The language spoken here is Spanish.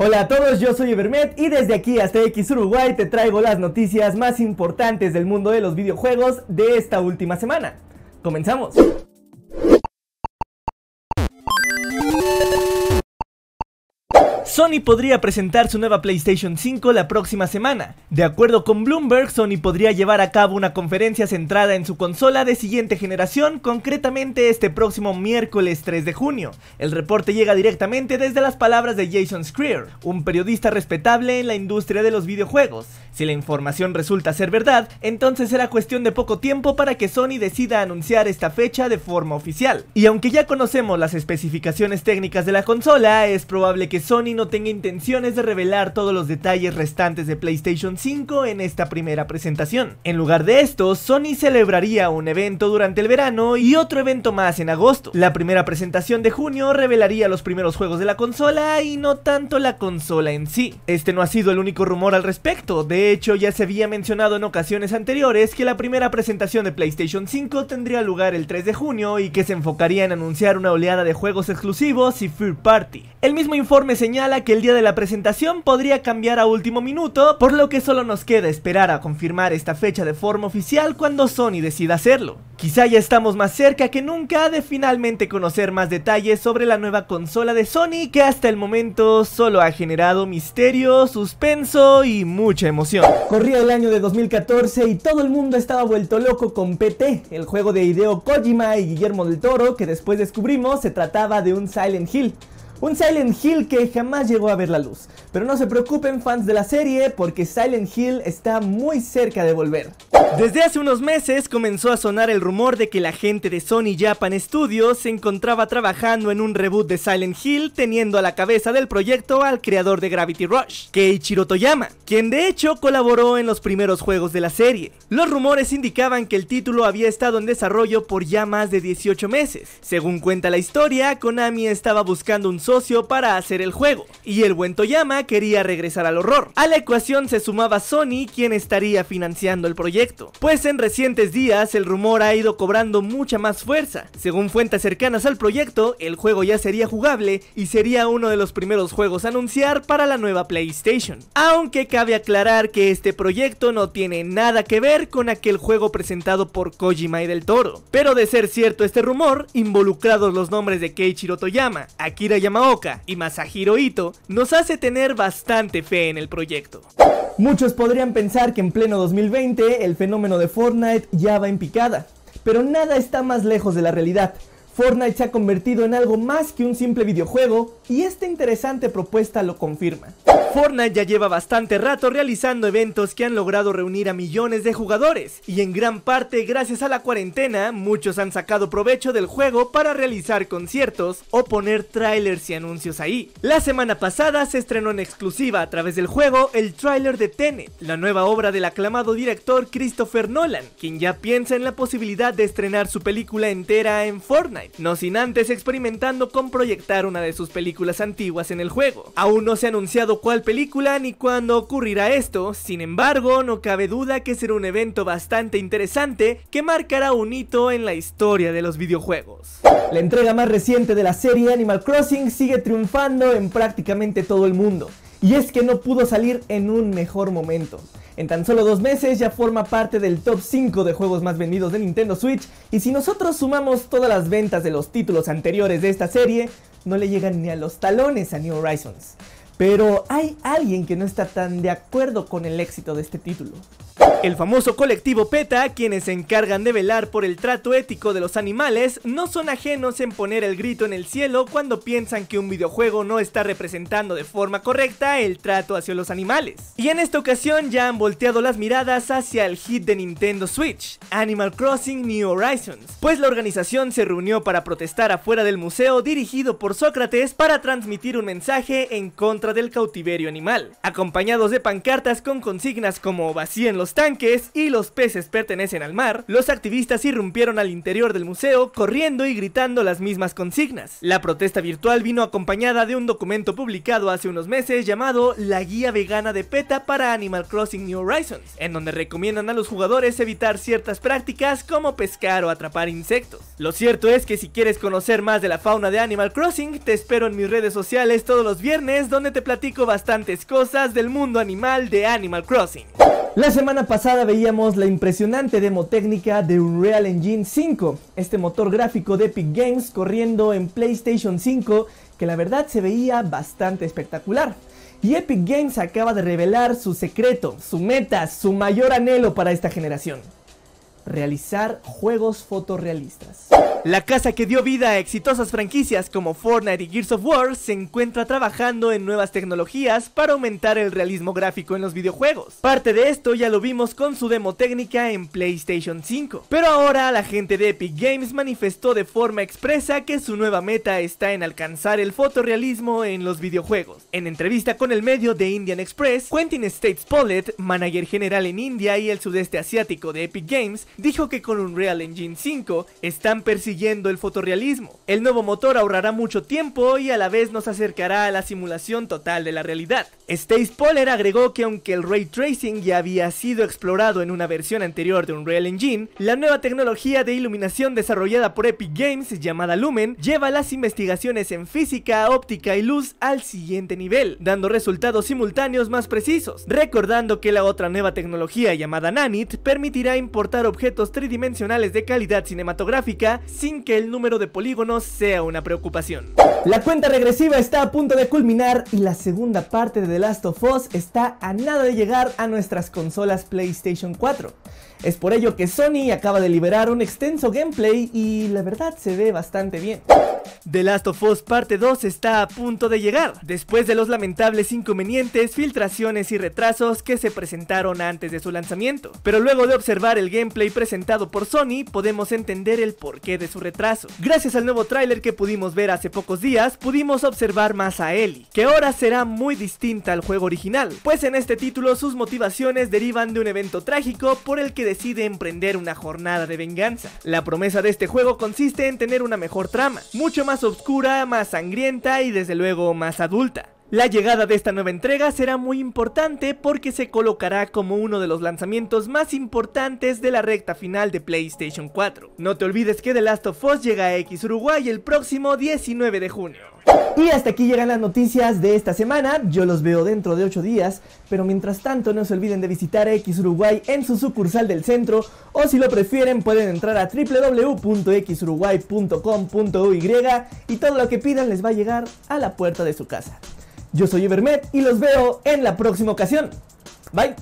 Hola a todos, yo soy Evermet y desde aquí hasta X Uruguay te traigo las noticias más importantes del mundo de los videojuegos de esta última semana. ¡Comenzamos! Sony podría presentar su nueva PlayStation 5 la próxima semana. De acuerdo con Bloomberg, Sony podría llevar a cabo una conferencia centrada en su consola de siguiente generación, concretamente este próximo miércoles 3 de junio. El reporte llega directamente desde las palabras de Jason Screer, un periodista respetable en la industria de los videojuegos. Si la información resulta ser verdad, entonces será cuestión de poco tiempo para que Sony decida anunciar esta fecha de forma oficial. Y aunque ya conocemos las especificaciones técnicas de la consola, es probable que Sony no tenga intenciones de revelar todos los detalles restantes de PlayStation 5 en esta primera presentación. En lugar de esto, Sony celebraría un evento durante el verano y otro evento más en agosto. La primera presentación de junio revelaría los primeros juegos de la consola y no tanto la consola en sí. Este no ha sido el único rumor al respecto, de hecho ya se había mencionado en ocasiones anteriores que la primera presentación de PlayStation 5 tendría lugar el 3 de junio y que se enfocaría en anunciar una oleada de juegos exclusivos y third party. El mismo informe señala que el día de la presentación podría cambiar a último minuto, por lo que solo nos queda esperar a confirmar esta fecha de forma oficial cuando Sony decida hacerlo. Quizá ya estamos más cerca que nunca de finalmente conocer más detalles sobre la nueva consola de Sony que hasta el momento solo ha generado misterio, suspenso y mucha emoción. Corría el año de 2014 y todo el mundo estaba vuelto loco con PT, el juego de Hideo Kojima y Guillermo del Toro que después descubrimos se trataba de un Silent Hill. Un Silent Hill que jamás llegó a ver la luz. Pero no se preocupen fans de la serie porque Silent Hill está muy cerca de volver. Desde hace unos meses comenzó a sonar el rumor de que la gente de Sony Japan Studios se encontraba trabajando en un reboot de Silent Hill teniendo a la cabeza del proyecto al creador de Gravity Rush, Keiichiro Toyama, quien de hecho colaboró en los primeros juegos de la serie. Los rumores indicaban que el título había estado en desarrollo por ya más de 18 meses. Según cuenta la historia, Konami estaba buscando un socio para hacer el juego, y el buen Toyama quería regresar al horror. A la ecuación se sumaba Sony, quien estaría financiando el proyecto pues en recientes días el rumor ha ido cobrando mucha más fuerza. Según fuentes cercanas al proyecto, el juego ya sería jugable y sería uno de los primeros juegos a anunciar para la nueva PlayStation. Aunque cabe aclarar que este proyecto no tiene nada que ver con aquel juego presentado por Kojima y del Toro. Pero de ser cierto este rumor, involucrados los nombres de Keiichiro Toyama, Akira Yamaoka y Masahiro Ito, nos hace tener bastante fe en el proyecto. Muchos podrían pensar que en pleno 2020 el fenómeno de Fortnite ya va en picada, pero nada está más lejos de la realidad. Fortnite se ha convertido en algo más que un simple videojuego y esta interesante propuesta lo confirma. Fortnite ya lleva bastante rato realizando eventos que han logrado reunir a millones de jugadores y en gran parte gracias a la cuarentena muchos han sacado provecho del juego para realizar conciertos o poner trailers y anuncios ahí. La semana pasada se estrenó en exclusiva a través del juego el trailer de Tenet, la nueva obra del aclamado director Christopher Nolan, quien ya piensa en la posibilidad de estrenar su película entera en Fortnite, no sin antes experimentando con proyectar una de sus películas antiguas en el juego. Aún no se ha anunciado cuál película ni cuándo ocurrirá esto, sin embargo no cabe duda que será un evento bastante interesante que marcará un hito en la historia de los videojuegos. La entrega más reciente de la serie Animal Crossing sigue triunfando en prácticamente todo el mundo, y es que no pudo salir en un mejor momento. En tan solo dos meses ya forma parte del top 5 de juegos más vendidos de Nintendo Switch y si nosotros sumamos todas las ventas de los títulos anteriores de esta serie, no le llegan ni a los talones a New Horizons. Pero hay alguien que no está tan de acuerdo con el éxito de este título. El famoso colectivo PETA, quienes se encargan de velar por el trato ético de los animales, no son ajenos en poner el grito en el cielo cuando piensan que un videojuego no está representando de forma correcta el trato hacia los animales. Y en esta ocasión ya han volteado las miradas hacia el hit de Nintendo Switch, Animal Crossing New Horizons, pues la organización se reunió para protestar afuera del museo dirigido por Sócrates para transmitir un mensaje en contra del cautiverio animal, acompañados de pancartas con consignas como vacíen los tanques y los peces pertenecen al mar, los activistas irrumpieron al interior del museo corriendo y gritando las mismas consignas. La protesta virtual vino acompañada de un documento publicado hace unos meses llamado La Guía Vegana de PETA para Animal Crossing New Horizons, en donde recomiendan a los jugadores evitar ciertas prácticas como pescar o atrapar insectos. Lo cierto es que si quieres conocer más de la fauna de Animal Crossing, te espero en mis redes sociales todos los viernes donde te platico bastantes cosas del mundo animal de Animal Crossing. La semana pasada veíamos la impresionante demo técnica de Unreal Engine 5, este motor gráfico de Epic Games corriendo en PlayStation 5 que la verdad se veía bastante espectacular. Y Epic Games acaba de revelar su secreto, su meta, su mayor anhelo para esta generación realizar juegos fotorrealistas. La casa que dio vida a exitosas franquicias como Fortnite y Gears of War se encuentra trabajando en nuevas tecnologías para aumentar el realismo gráfico en los videojuegos. Parte de esto ya lo vimos con su demo técnica en PlayStation 5. Pero ahora la gente de Epic Games manifestó de forma expresa que su nueva meta está en alcanzar el fotorrealismo en los videojuegos. En entrevista con el medio de Indian Express, Quentin States Pollett, manager general en India y el sudeste asiático de Epic Games, dijo que con Unreal Engine 5 están persiguiendo el fotorrealismo. El nuevo motor ahorrará mucho tiempo y a la vez nos acercará a la simulación total de la realidad. Stace Poller agregó que aunque el ray tracing ya había sido explorado en una versión anterior de Unreal Engine, la nueva tecnología de iluminación desarrollada por Epic Games llamada Lumen lleva las investigaciones en física, óptica y luz al siguiente nivel, dando resultados simultáneos más precisos, recordando que la otra nueva tecnología llamada Nanit permitirá importar objetos tridimensionales de calidad cinematográfica sin que el número de polígonos sea una preocupación. La cuenta regresiva está a punto de culminar y la segunda parte de The Last of Us está a nada de llegar a nuestras consolas PlayStation 4. Es por ello que Sony acaba de liberar un extenso gameplay y la verdad se ve bastante bien. The Last of Us Parte 2 está a punto de llegar, después de los lamentables inconvenientes, filtraciones y retrasos que se presentaron antes de su lanzamiento. Pero luego de observar el gameplay presentado por Sony, podemos entender el porqué de su retraso. Gracias al nuevo tráiler que pudimos ver hace pocos días, pudimos observar más a Ellie, que ahora será muy distinta al juego original, pues en este título sus motivaciones derivan de un evento trágico por el que decide emprender una jornada de venganza. La promesa de este juego consiste en tener una mejor trama, mucho más oscura, más sangrienta y desde luego más adulta. La llegada de esta nueva entrega será muy importante porque se colocará como uno de los lanzamientos más importantes de la recta final de PlayStation 4. No te olvides que The Last of Us llega a X Uruguay el próximo 19 de junio. Y hasta aquí llegan las noticias de esta semana. Yo los veo dentro de 8 días, pero mientras tanto no se olviden de visitar X Uruguay en su sucursal del centro o si lo prefieren pueden entrar a www.xuruguay.com.uy y todo lo que pidan les va a llegar a la puerta de su casa. Yo soy Evermet y los veo en la próxima ocasión. Bye.